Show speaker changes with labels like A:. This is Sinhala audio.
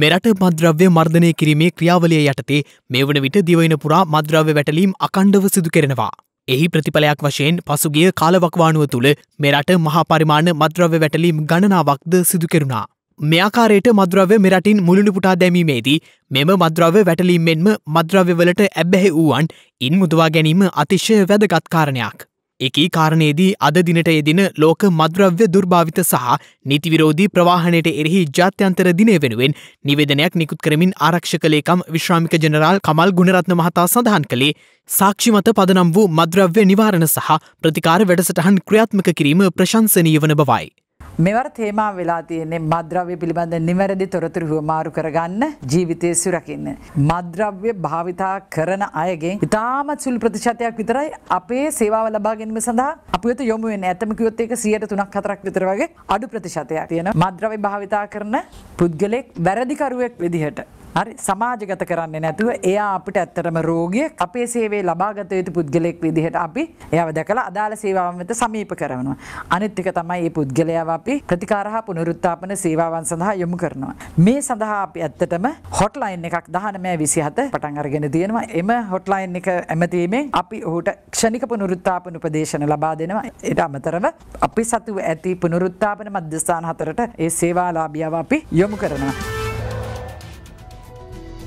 A: මෙරට මද්‍රව්‍ය මර්ධනය කිරීමේ ක්‍රියාවලිය යටතේ මේ වන විට දිවයින පුරා මද්‍රව්‍ය වැටලීම් අකණ්ඩව සිදු කරෙනවා. එහි ප්‍රතිඵලයක් වශයෙන් පසුගිය කාලවක්වානුව තුළ මෙරට මහාපරිමාණ මද්‍රව්‍ය වැටලීම් ගණනාවක්ද සිදු කෙරුණා. මෙයාකාරයට මද්‍රව්‍ය මෙරටින් මුළුණි පුටා දැමීමේදී මෙම මද්‍රව්‍ය වැටලීමෙන්ම මද්‍රව්‍යවලට ඇබ්බැහි වූුවන් ඉන් මුදවා ගැනීම අතිශය වැදගත්කාරණයක්. එකී කාරණයේදී අද දිනට එදින ලෝක මද්‍රව්‍ය දුර්භාවිත සහ නීතිවිරෝධී ප්‍රවාහණයට එරෙහි ජාත්‍යන්තර දිනය වෙනුවෙන් නිවේදනයක් නිකුත් කරමින් ආරක්ෂකලේකම් විශ්‍රාමික ජනරාල් කමල් ගුණරත්න මහතා සඳහන් කළේ සාක්ෂිමත පදනම් වූ මද්‍රව්‍ය නිවාරණ සහ ප්‍රතිකාර වැඩසටහන් ක්‍රියාත්මක කිරීම ප්‍රශංසනීය වන බවයි.
B: මෙවර තේමා වෙලා තියෙන්නේ මද්‍රව්‍ය පිළිබඳ නිවැරදි තොරතුරු හුවමාරු කරගන්න ජීවිතය සුරකින්න. මද්‍රව්‍ය භාවිතා කරන අයගෙන් ඉතාමත් සුළු ප්‍රතිශතයක් විතරයි අපේ සේවාව ලබා ගැනීම සඳහා අපි වෙත යොමු වෙන්නේ. ඇත්තම කිව්වොත් ඒක 103ක් 4ක් විතර වගේ අඩු ප්‍රතිශතයක් තියෙන මද්‍රව්‍ය භාවිතා කරන පුද්ගලෙක් වැරදිකරුවෙක් විදිහට හරි සමාජගත කරන්නේ නැතුව එයා අපිට ඇත්තටම රෝගියෙක් අපේ සේවේ ලබාගත යුතු පුද්ගලයෙක් විදිහට අපි එයාව දැකලා අදාළ සේවාවන් වෙත සමීප කරනවා. අනිත් එක තමයි මේ පුද්ගලයාව අපි ප්‍රතිකාර හා පුනරුත්ථාපන සේවාවන් සඳහා යොමු කරනවා. මේ සඳහා අපි ඇත්තටම හොට්ලයින් එකක් 1927 පටන් අරගෙන තියෙනවා. එම හොට්ලයින් එක ඇමතීමෙන් අපි ඔහුට ක්ෂණික පුනරුත්ථාපන උපදේශන ලබා දෙනවා. ඊට අමතරව අපි සතුව ඇති පුනරුත්ථාපන මධ්‍යස්ථාන හතරට ඒ සේවාලාභියව අපි යොමු කරනවා.